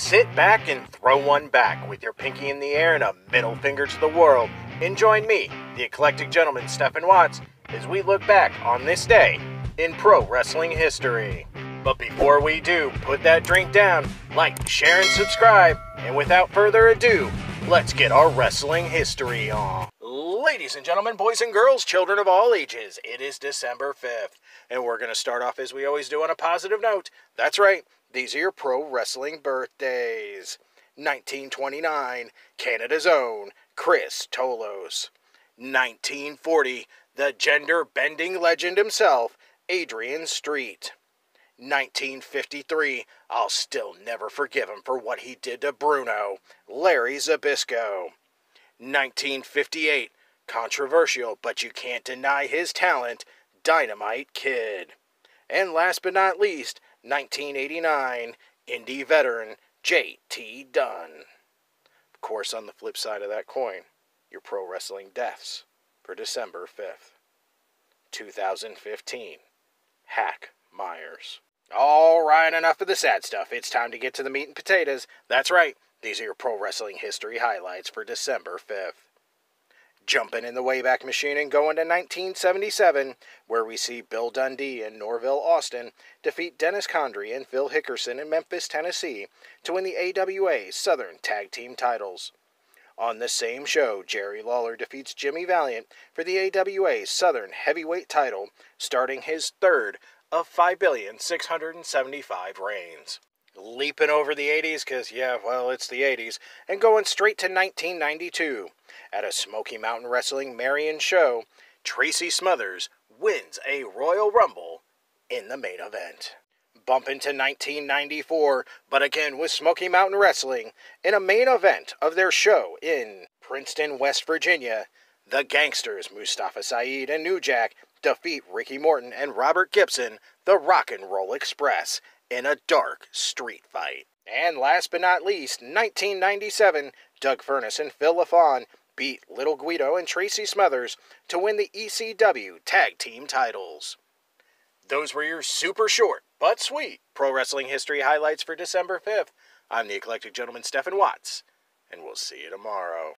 Sit back and throw one back with your pinky in the air and a middle finger to the world. And join me, the eclectic gentleman Stephen Watts, as we look back on this day in pro wrestling history. But before we do, put that drink down, like, share, and subscribe. And without further ado, let's get our wrestling history on. Ladies and gentlemen, boys and girls, children of all ages, it is December 5th. And we're going to start off as we always do on a positive note. That's right. These are your pro wrestling birthdays. 1929, Canada's own Chris Tolos. 1940, the gender bending legend himself, Adrian Street. 1953, I'll still never forgive him for what he did to Bruno, Larry Zabisco. 1958, controversial, but you can't deny his talent, Dynamite Kid. And last but not least, 1989 Indy veteran J.T. Dunn. Of course, on the flip side of that coin, your pro wrestling deaths for December 5th, 2015. Hack Myers. All right, enough of the sad stuff. It's time to get to the meat and potatoes. That's right, these are your pro wrestling history highlights for December 5th. Jumping in the Wayback Machine and going to 1977, where we see Bill Dundee and Norville Austin defeat Dennis Condrey and Phil Hickerson in Memphis, Tennessee to win the AWA Southern Tag Team titles. On the same show, Jerry Lawler defeats Jimmy Valiant for the AWA Southern Heavyweight title, starting his third of 5,675 reigns leaping over the 80s because, yeah, well, it's the 80s, and going straight to 1992. At a Smoky Mountain Wrestling Marion show, Tracy Smothers wins a Royal Rumble in the main event. Bump into 1994, but again with Smoky Mountain Wrestling, in a main event of their show in Princeton, West Virginia, the gangsters Mustafa Saeed and New Jack defeat Ricky Morton and Robert Gibson, the Rock and Roll Express, in a dark street fight. And last but not least, 1997, Doug Furness and Phil LaFon beat Little Guido and Tracy Smothers to win the ECW Tag Team titles. Those were your super short but sweet pro wrestling history highlights for December 5th. I'm the Eclectic Gentleman Stephen Watts, and we'll see you tomorrow.